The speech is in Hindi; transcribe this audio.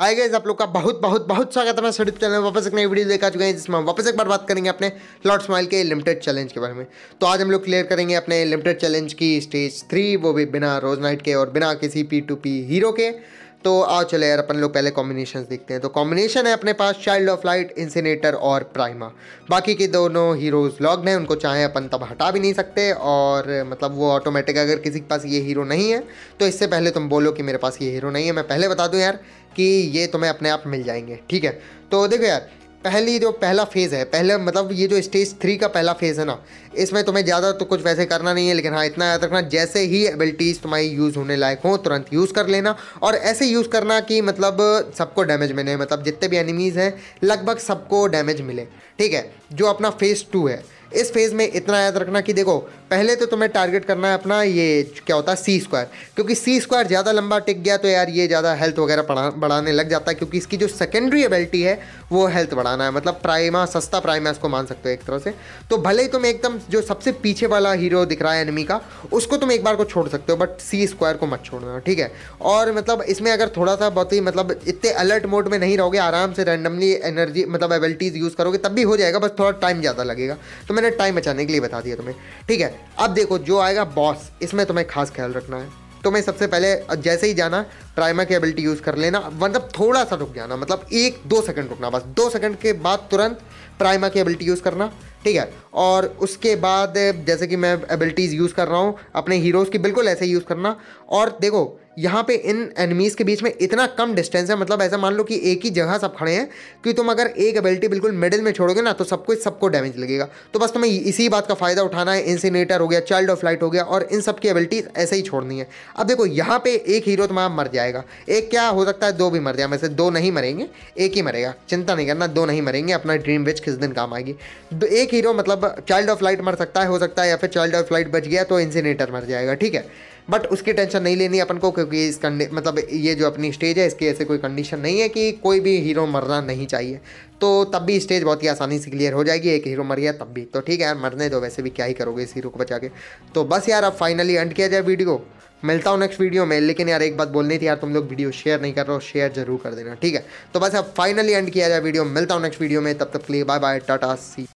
हाय गाइज आप लोग का बहुत बहुत बहुत स्वागत है मैं सड़ित चैनल वापस एक नई वीडियो देखा चुके हैं जिसमें हम वापस एक बार बात करेंगे अपने लॉर्ड स्माइल के लिमिटेड चैलेंज के बारे में तो आज हम लोग क्लियर करेंगे अपने लिमिटेड चैलेंज की स्टेज थ्री वो भी बिना रोज नाइट के और बिना किसी पी टू पी हीरो के तो आओ चले यार अपन लोग पहले कॉम्बिनेशन देखते हैं तो कॉम्बिनेशन है अपने पास चाइल्ड ऑफ लाइट इंसिनेटर और प्राइमा बाकी के दोनों हीरोज़ लॉग्ड हैं उनको चाहे अपन तब हटा भी नहीं सकते और मतलब वो ऑटोमेटिक अगर किसी के पास ये हीरो नहीं है तो इससे पहले तुम बोलो कि मेरे पास ये हीरो नहीं है मैं पहले बता दूँ यार कि ये तुम्हें अपने आप मिल जाएंगे ठीक है तो देखो यार पहली जो पहला फेज़ है पहले मतलब ये जो स्टेज थ्री का पहला फेज़ है ना इसमें तुम्हें ज़्यादा तो कुछ वैसे करना नहीं है लेकिन हाँ इतना याद रखना जैसे ही एबिलिटीज़ तुम्हारी यूज़ होने लायक हो तुरंत यूज़ कर लेना और ऐसे यूज़ करना कि मतलब सबको डैमेज मिले मतलब जितने भी एनिमीज़ हैं लगभग सबको डैमेज मिले ठीक है जो अपना फेज़ टू है इस फेज़ में इतना याद रखना कि देखो पहले तो तुम्हें टारगेट करना है अपना ये क्या होता है सी स्क्वायर क्योंकि सी स्क्वायर ज़्यादा लंबा टिक गया तो यार ये ज़्यादा हेल्थ वगैरह बढ़ा बढ़ाने लग जाता है क्योंकि इसकी जो सेकेंडरी एबिलिटी है वो हेल्थ बढ़ाना है मतलब प्राइमा सस्ता प्राइमा इसको मान सकते हो एक तरह से तो भले ही तुम एकदम जो सबसे पीछे वाला हीरो दिख रहा है एनमी का उसको तुम एक बार को छोड़ सकते हो बट सी स्क्वायर को मत छोड़ना ठीक है और मतलब इसमें अगर थोड़ा सा बहुत ही मतलब इतने अलर्ट मोड में नहीं रहोगे आराम से रैंडमली एनर्जी मतलब एबिलिटीज़ यूज़ करोगे तब भी हो जाएगा बस थोड़ा टाइम ज़्यादा लगेगा तो मैंने टाइम बचाने के लिए बता दिया तुम्हें ठीक है है अब देखो जो आएगा बॉस इसमें तुम्हें खास ख्याल रखना है तुम्हें सबसे पहले जैसे ही जाना प्राइमर की एबिलिटी यूज़ कर लेना मतलब थोड़ा सा रुक जाना मतलब एक दो सेकंड रुकना बस दो सेकंड के बाद तुरंत प्राइमा की एबिलिटी यूज़ करना ठीक है और उसके बाद जैसे कि मैं एबिलिटीज़ यूज़ कर रहा हूँ अपने हीरोज़ की बिल्कुल ऐसे ही यूज़ करना और देखो यहाँ पे इन एनिमीज़ के बीच में इतना कम डिस्टेंस है मतलब ऐसा मान लो कि एक ही जगह सब खड़े हैं कि तुम अगर एक एबिलिटी बिल्कुल मिडिल में छोड़ोगे ना तो सब कुछ सबको डैमेज लगेगा तो बस तुम्हें इसी बात का फ़ायदा उठाना है इंसिनेटर हो गया चाइल्ड ऑफ लाइट हो गया और इन सब की एबिलिटी ऐसे ही छोड़नी है अब देखो यहाँ पे एक हीरो तुम्हारा मर जाएगा एक क्या हो सकता है दो भी मर जाए वैसे दो नहीं मरेंगे एक ही मरेगा चिंता नहीं करना दो नहीं मरेंगे अपना ड्रीम विच किस दिन काम आएगी एक हीरो मतलब चाइल्ड ऑफ लाइट मर सकता है हो सकता है या फिर चाइल्ड ऑफ लाइट बच गया तो इंसिनेटर मर जाएगा ठीक है बट उसकी टेंशन नहीं लेनी अपन को क्योंकि इस मतलब ये जो अपनी स्टेज है इसकी ऐसे कोई कंडीशन नहीं है कि कोई भी हीरो मरना नहीं चाहिए तो तब भी स्टेज बहुत ही आसानी से क्लियर हो जाएगी एक हीरो मर गया तब भी तो ठीक है यार मरने दो वैसे भी क्या ही करोगे इस हीरो को बचा के तो बस यार अब फाइनली एंड किया जाए वीडियो मिलता हूँ नेक्स्ट वीडियो में लेकिन यार एक बात बोलनी थी यार तुम लोग वीडियो शेयर नहीं कर रहे हो शेयर जरूर कर देना ठीक है तो बस अब फाइनली एंड किया जाए वीडियो मिलता हूँ नेक्स्ट वीडियो में तब तक के लिए बाय बाय टाटा सी